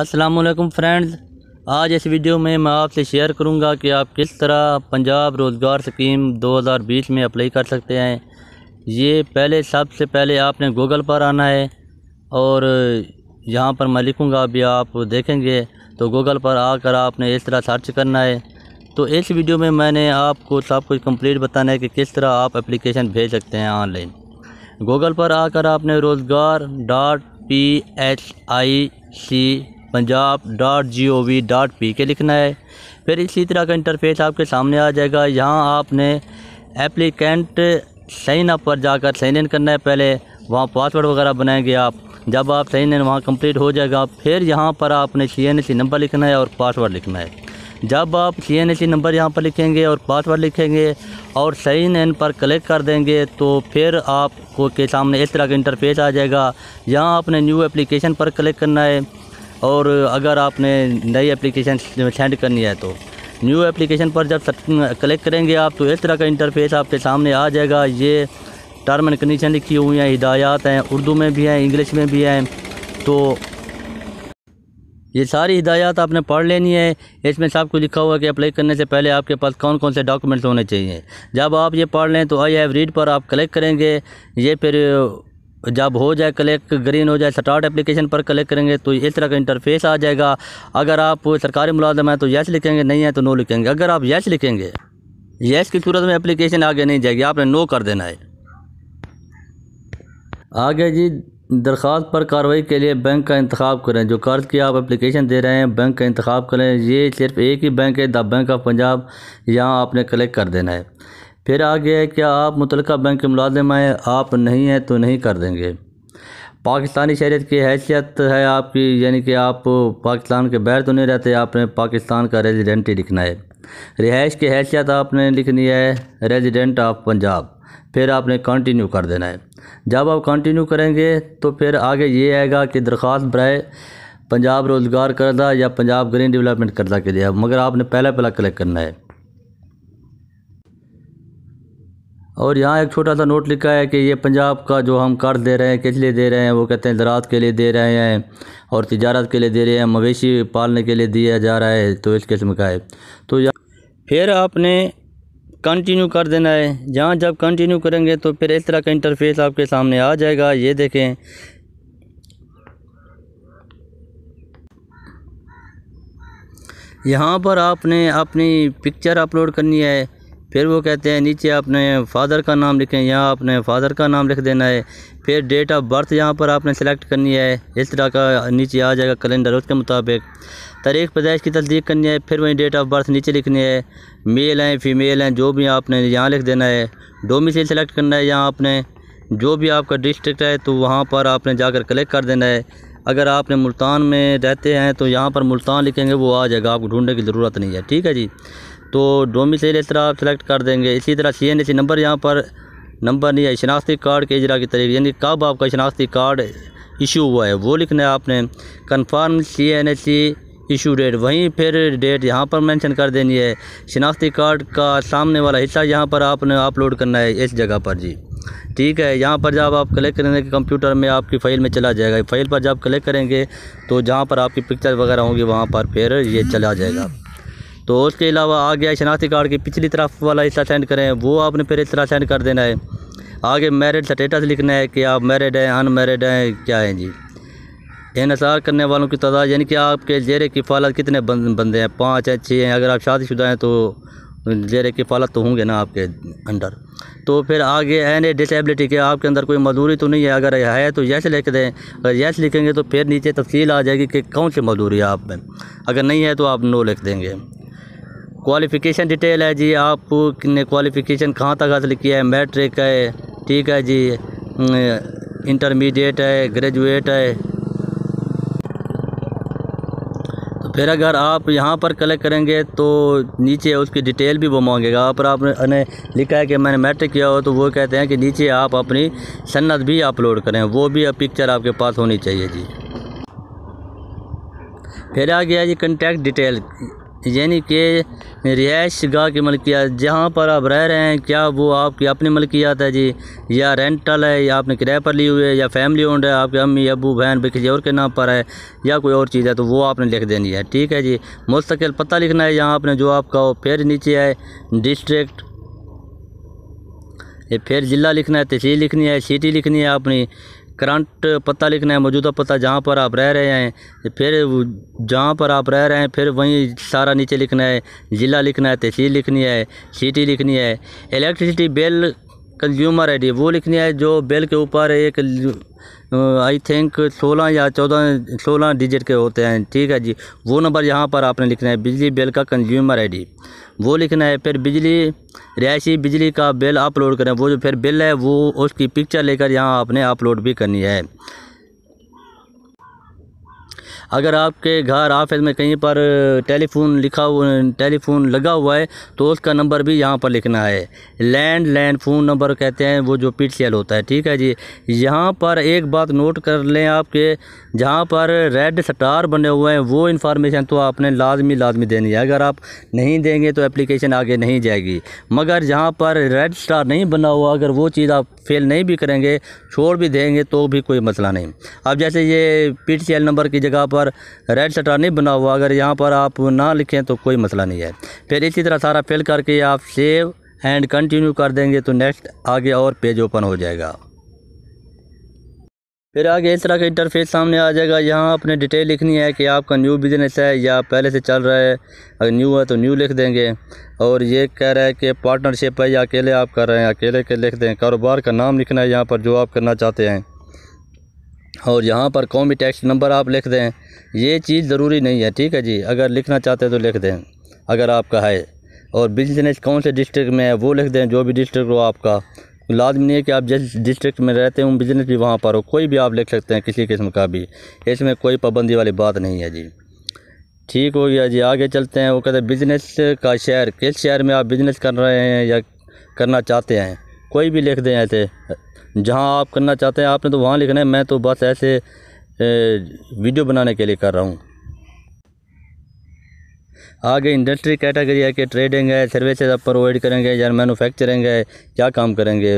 Aslam friends आज इस video में मैं आपसे शेयर करूंगा कि आप किस तरह पंजाब रोज़गार स्कीम 2020 में अप्लाई कर सकते हैं ये पहले सबसे पहले आपने गूगल पर आना है और यहाँ पर मैं लिखूँगा अभी आप देखेंगे तो गूगल पर आकर आपने इस तरह सर्च करना है तो इस वीडियो में मैंने आपको सब कुछ कंप्लीट बताना है कि किस तरह आप एप्लीकेशन भेज सकते हैं ऑनलाइन गूगल पर आकर आपने Rozgar dot P H I C Punjab dot G O V dot P K लिखना है फिर इसी तरह का इंटरफेस आपके सामने आ जाएगा यहाँ आपने एप्लीकेंट साइन अप पर जाकर साइन इन करना है पहले वहाँ पासवर्ड वगैरह बनाएंगे आप जब आप साइन इन वहाँ कंप्लीट हो जाएगा फिर यहाँ पर आपने सी एन सी नंबर लिखना है और पासवर्ड लिखना है जब आप सी एन सी नंबर यहाँ पर लिखेंगे और पासवर्ड लिखेंगे और साइन इन पर क्लिक कर देंगे तो फिर आपको के सामने इस तरह का इंटरफेस आ जाएगा यहाँ आपने न्यू एप्लीकेशन पर क्लिक करना है और अगर आपने नई एप्लीकेशन सेंड करनी है तो न्यू एप्लीकेशन पर जब कलेक्ट करेंगे आप तो इस तरह का इंटरफेस आपके सामने आ जाएगा ये टर्म एंड कंडीशन लिखी हुई हैं हिदायत हैं उर्दू में भी हैं इंग्लिश में भी हैं तो ये सारी हिदायत आपने पढ़ लेनी है इसमें सब कुछ लिखा हुआ है कि अप्लाई करने से पहले आपके पास कौन कौन से डॉक्यूमेंट्स होने चाहिए जब आप ये पढ़ लें तो आई हैव रीड पर आप क्लिक करेंगे ये फिर जब हो जाए कलेक्ट ग्रीन हो जाए स्टार्ट एप्लीकेशन पर कलेक्ट करेंगे तो इस तरह का इंटरफेस आ जाएगा अगर आप सरकारी मुलाजम हैं तो यस लिखेंगे नहीं है तो नो लिखेंगे अगर आप यस लिखेंगे यस की सूरत में एप्लीकेशन आगे नहीं जाएगी आपने नो कर देना है आगे जी दरख्वास्त पर कार्रवाई के लिए बैंक का इंतखा करें जो कर्ज की आप एप्लीकेशन दे रहे हैं बैंक का इंतखा करें ये सिर्फ एक ही बैंक है द बैंक ऑफ पंजाब यहाँ आपने क्लिक कर देना है फिर आ गया है क्या आप मुतल बैंक के मुलाजिम हैं आप नहीं हैं तो नहीं कर देंगे पाकिस्तानी शहरीत की हैसियत है आपकी यानी कि आप पाकिस्तान के बैर तो नहीं रहते आपने पाकिस्तान का रेजिडेंट ही लिखना है रिहाइश की हैसियत आपने लिखनी है रेजिडेंट ऑफ पंजाब फिर आपने कंटिन्यू कर देना है जब आप कंटिन्यू करेंगे तो फिर आगे ये आएगा कि दरख्वास्त बरए पंजाब रोज़गार करदा या पंजाब ग्रीन डेवलपमेंट करदा के लिए मगर आपने पहला पहला क्लिक करना है और यहाँ एक छोटा सा नोट लिखा है कि ये पंजाब का जो हम कर्ज दे रहे हैं किस लिए दे रहे हैं वो कहते हैं ज़रात के लिए दे रहे हैं और तजारत के लिए दे रहे हैं मवेशी पालने के लिए दिया जा रहा है तो इस किस्म का है तो यहाँ फिर आपने कंटिन्यू कर देना है जहाँ जब कंटिन्यू करेंगे तो फिर इस तरह का इंटरफेस आपके सामने आ जाएगा ये देखें यहाँ पर आपने अपनी पिक्चर अपलोड करनी है फिर वो कहते हैं नीचे आपने फादर का नाम लिखें यहाँ आपने फादर का नाम लिख देना है फिर डेट ऑफ बर्थ यहाँ पर आपने सेलेक्ट करनी है इस तरह का नीचे आ जाएगा कैलेंडर उसके मुताबिक तारीख पैदाइश की तस्दीक करनी है फिर वहीं डेट ऑफ बर्थ नीचे लिखनी है मेल हैं फीमेल हैं जो भी आपने यहाँ लिख देना है डोमिसल सेलेक्ट करना है यहाँ आपने जो भी आपका डिस्ट्रिक्ट है तो वहाँ पर आपने जाकर कलेक्ट कर देना है अगर आपने मुल्तान में रहते हैं तो यहाँ पर मुल्तान लिखेंगे वो आ जाएगा आपको ढूंढने की ज़रूरत नहीं है ठीक है जी तो डोमिसल इस तरह आप सेलेक्ट कर देंगे इसी तरह सी एन सी नंबर यहाँ पर नंबर नहीं है शनाख्ती कार्ड के इजरा की तरीके यानी कब आपका शनाख्ती कार्ड इशू हुआ है वो लिखना है आपने confirm C N S C issue date वहीं फिर डेट यहाँ पर मेंशन कर देनी है शनाख्ती कार्ड का सामने वाला हिस्सा यहाँ पर आपने अपलोड करना है इस जगह पर जी ठीक है यहाँ पर जब आप क्लिक करेंगे कंप्यूटर में आपकी फ़ाइल में चला जाएगा फ़ाइल पर जब क्लिक करेंगे तो जहाँ पर आपकी पिक्चर वगैरह होंगी वहाँ पर फिर ये चला जाएगा तो उसके अलावा आगे शनाख्ती कार्ड की पिछली तरफ वाला हिस्सा सेंड करें वो आपने फिर इस तरह सेंड कर देना है आगे मैरिड स्टेटस लिखना है कि आप मैरिड हैं अनमेरिड हैं क्या हैं जी इनसार करने वालों की तादाद यानी कि आपके जेर की फालत कितने बंदे हैं पाँच हैं छः हैं अगर आप शादीशुदा हैं तो जेरे की फालत तो होंगे ना आपके अंडर तो फिर आगे एन ए डिसेबिलिटी के आपके अंदर कोई मजदूरी तो नहीं है अगर है तो यस लिख दें अगर यस लिखेंगे तो फिर नीचे तफसील आ जाएगी कि कौन सी मजदूरी है आप में अगर नहीं है तो आप नो लिख देंगे क्वालिफ़िकेशन डिटेल है जी आप ने क्वालिफ़िकेशन कहाँ तक हासिल किया है मैट्रिक है ठीक है जी इंटरमीडिएट है ग्रेजुएट है तो फिर अगर आप यहाँ पर कलेक्ट करेंगे तो नीचे उसकी डिटेल भी वो मांगेगा पर आपने लिखा है कि मैंने मैट्रिक किया हो तो वो कहते हैं कि नीचे आप अपनी सन्नत भी अपलोड करें वो भी पिक्चर आपके पास होनी चाहिए जी फिर आ गया जी कंटैक्ट डिटेल यानी कि रिहाइश गाह की मलकियात जहाँ पर आप रह रहे हैं क्या वो आपकी अपनी मलकियात है जी या रेंटल है या आपने किराए पर ली हुई है या फैमिली ओन्ड है आपके अम्मी अबू बहन भाई किसी और के नाम पर है या कोई और चीज़ है तो वो आपने लिख देनी है ठीक है जी मुस्तकिल पता लिखना है यहाँ आपने जो आपका हो फिर नीचे है डिस्ट्रिक्ट फिर ज़िला लिखना है तहसील लिखनी है सिटी लिखनी है अपनी करंट पता लिखना है मौजूदा पता जहाँ पर आप रह रहे हैं तो फिर जहाँ पर आप रह रहे हैं फिर वहीं सारा नीचे लिखना है ज़िला लिखना है तहसील लिखनी है सिटी लिखनी है electricity bill consumer I D वो लिखनी है जो बिल के ऊपर एक आई थिंक सोलह या चौदह सोलह डिजिट के होते हैं ठीक है जी वो नंबर यहाँ पर आपने लिखना है बिजली बिल का कंज्यूमर आईडी वो लिखना है फिर बिजली रिहायशी बिजली का बिल अपलोड करें वो जो फिर बिल है वो उसकी पिक्चर लेकर यहाँ आपने अपलोड भी करनी है अगर आपके घर ऑफिस में कहीं पर टेलीफोन लिखा हुआ टेलीफोन लगा हुआ है तो उसका नंबर भी यहाँ पर लिखना है लैंड लैंड फ़ोन नंबर कहते हैं वो जो पी होता है ठीक है जी यहाँ पर एक बात नोट कर लें आपके जहाँ पर रेड स्टार बने हुए हैं वो इन्फॉर्मेशन तो आपने लाजमी लाजमी देनी है अगर आप नहीं देंगे तो एप्लीकेशन आगे नहीं जाएगी मगर जहाँ पर रेड स्टार नहीं बना हुआ अगर वो चीज़ आप फेल नहीं भी करेंगे छोड़ भी देंगे तो भी कोई मसला नहीं अब जैसे ये पी टी एल नंबर की जगह पर रेड सटा नहीं बना हुआ अगर यहाँ पर आप ना लिखें तो कोई मसला नहीं है फिर इसी तरह सारा फेल करके आप सेव एंड कंटिन्यू कर देंगे तो नेक्स्ट आगे और पेज ओपन हो जाएगा फिर आगे इस तरह का इंटरफेस सामने आ जाएगा यहाँ आपने डिटेल लिखनी है कि आपका न्यू बिजनेस है या पहले से चल रहा है अगर न्यू है तो न्यू लिख देंगे और ये कह रहा है कि पार्टनरशिप है या अकेले आप कर रहे हैं अकेले के लिख दें कारोबार का नाम लिखना है यहाँ पर जो आप करना चाहते हैं और यहाँ पर कौमी टैक्स नंबर आप लिख दें ये चीज़ ज़रूरी नहीं है ठीक है जी अगर लिखना चाहते हैं तो लिख दें अगर आपका है और बिजनेस कौन से डिस्ट्रिक्ट में है वो लिख दें जो भी डिस्ट्रिक्ट हो आपका लाजमी नहीं है कि आप जिस डिस्ट्रिक्ट में रहते हो बिजनेस भी वहाँ पर हो कोई भी आप लिख सकते हैं किसी किस्म का भी इसमें कोई पाबंदी वाली बात नहीं है जी ठीक हो गया जी आगे चलते हैं वो कहते हैं बिजनेस का शहर किस शहर में आप बिजनेस कर रहे हैं या करना चाहते हैं कोई भी लिख दें ऐसे जहाँ आप करना चाहते हैं आपने तो वहाँ लिखना है मैं तो बस ऐसे वीडियो बनाने के लिए कर रहा हूँ आगे इंडस्ट्री कैटेगरी है कि ट्रेडिंग है सर्विसेज आप प्रोवाइड करेंगे या मैनुफैक्चरिंग है क्या काम करेंगे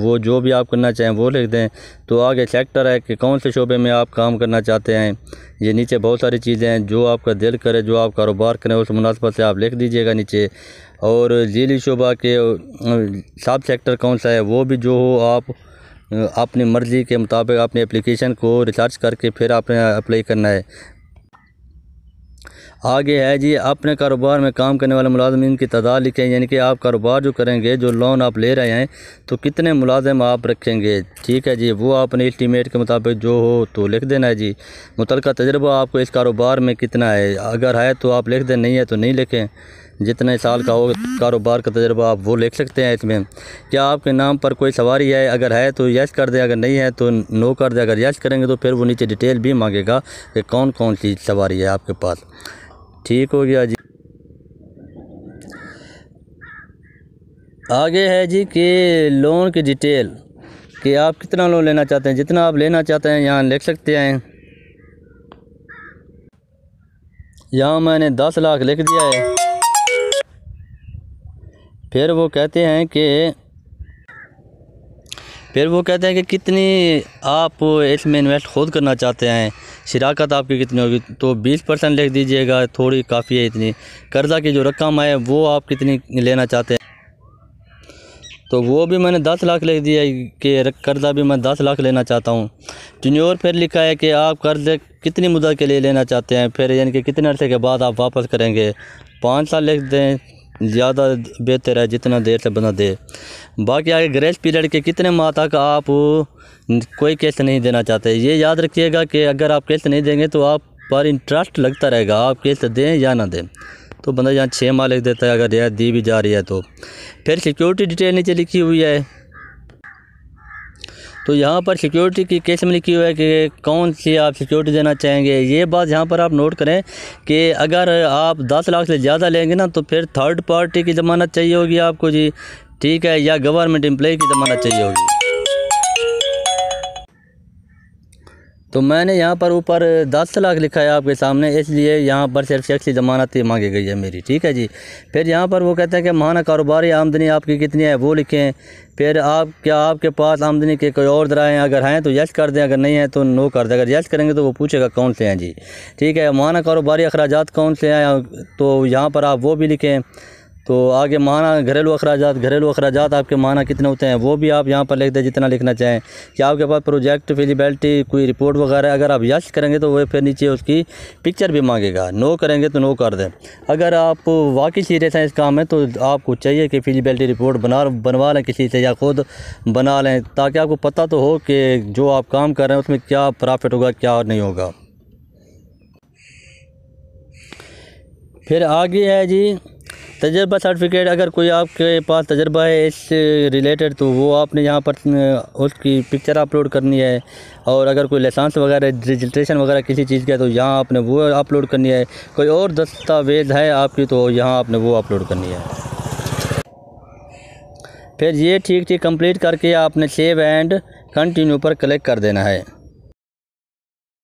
वो जो भी आप करना चाहें वो लिख दें तो आगे सेक्टर है कि कौन से शोबे में आप काम करना चाहते हैं ये नीचे बहुत सारी चीज़ें हैं जो आपका दिल करे जो आप कारोबार करें उस मुनासबत से आप लिख दीजिएगा नीचे और जीली शोबा के सब सेक्टर कौन सा है वो भी जो हो आप अपनी मर्ज़ी के मुताबिक अपनी एप्लीकेशन को रिसर्च करके फिर आपने अप्लाई करना है आगे है जी अपने कारोबार में काम करने वाले मुलाजमीन की तादाद लिखें यानी कि आप कारोबार जो करेंगे जो लोन आप ले रहे हैं तो कितने मुलाजम आप रखेंगे ठीक है जी वो आपने इस्टीमेट के मुताबिक जो हो तो लिख देना है जी मुतल तजर्बा आपको इस कारोबार में कितना है अगर है तो आप लिख दें नहीं है तो नहीं लिखें जितने साल का हो कारोबार का तजर्बा आप वो लिख सकते हैं इसमें क्या आपके नाम पर कोई सवारी है अगर है तो यश कर दें अगर नहीं है तो नो कर दें अगर यश करेंगे तो फिर वो नीचे डिटेल भी मांगेगा कि कौन कौन सी सवारी है आपके पास ठीक हो गया जी आगे है जी कि लोन की डिटेल कि आप कितना लोन लेना चाहते हैं जितना आप लेना चाहते हैं यहाँ लिख सकते हैं यहाँ मैंने दस लाख लिख दिया है फिर वो कहते हैं कि फिर वो कहते हैं कि कितनी आप इसमें इन्वेस्ट खुद करना चाहते हैं शराकत आपकी कितनी होगी तो 20 परसेंट लिख दीजिएगा थोड़ी काफ़ी है इतनी कर्ज़ा की जो रकम है वो आप कितनी लेना चाहते हैं तो वो भी मैंने दस लाख लिख दिया कि कर्ज़ा भी मैं दस लाख लेना चाहता हूँ जूनियर फिर लिखा है कि आप कर्ज कितनी मुद्दा के लिए लेना चाहते हैं फिर यानी कि कितने अर्से के बाद आप वापस करेंगे पाँच साल लिख दें ज़्यादा बेहतर है जितना देर से बंदा दे बाकी आगे ग्रेस पीरियड के कितने माह तक आप कोई केस नहीं देना चाहते ये याद रखिएगा कि अगर आप केस नहीं देंगे तो आप पर इंटरेस्ट लगता रहेगा आप किस्त दें या ना दें तो बंदा यहाँ छः माह लिख देता है अगर रियायत दी भी जा रही है तो फिर सिक्योरिटी डिटेल नीचे लिखी हुई है तो यहाँ पर सिक्योरिटी की केस में लिखी हुआ है कि कौन सी आप सिक्योरिटी देना चाहेंगे ये बात यहाँ पर आप नोट करें कि अगर आप दस लाख से ज़्यादा लेंगे ना तो फिर थर्ड पार्टी की ज़मानत चाहिए होगी आपको जी ठीक है या गवर्नमेंट एम्प्लॉय की ज़मानत चाहिए होगी तो मैंने यहाँ पर ऊपर दस लाख लिखा है आपके सामने इसलिए यहाँ पर सिर्फ शख्सी जमानत ही मांगी गई है मेरी ठीक है जी फिर यहाँ पर वो कहते हैं कि महाना कारोबारी आमदनी आपकी कितनी है वो लिखें फिर आप क्या आपके पास आमदनी के कोई और हैं अगर हैं तो यश कर दें अगर नहीं है तो नो कर दें अगर यश करेंगे तो वो पूछेगा कौन से हैं जी ठीक है महाना कारोबारी अखराज कौन से हैं तो यहाँ पर आप वो भी लिखें तो आगे माना घरेलू अखराज घरेलू अखराज आपके माना कितने होते हैं वो भी आप यहाँ पर लिख दें जितना लिखना चाहें कि आपके पास प्रोजेक्ट फिजिबिलिटी कोई रिपोर्ट वगैरह अगर आप यश करेंगे तो वह फिर नीचे उसकी पिक्चर भी मांगेगा नो करेंगे तो नो कर दें अगर आप वाकई सीरियस हैं इस काम में तो आपको चाहिए कि फिजिबिलिटी रिपोर्ट बना बनवा लें किसी से या खुद बना लें ताकि आपको पता तो हो कि जो आप काम कर रहे हैं उसमें क्या प्रॉफिट होगा क्या नहीं होगा फिर आगे है जी तजर्बा सर्टिफिकेट अगर कोई आपके पास तजर्बा है इस रिलेटेड तो वो आपने यहाँ पर उसकी पिक्चर अपलोड करनी है और अगर कोई लाइसेंस वगैरह रजिस्ट्रेशन वगैरह किसी चीज़ का तो यहाँ आपने वो अपलोड करनी है कोई और दस्तावेज़ है आपकी तो यहाँ आपने वो अपलोड करनी है फिर ये ठीक ठीक कंप्लीट करके आपने सेव एंड कंटिन्यू पर क्लिक कर देना है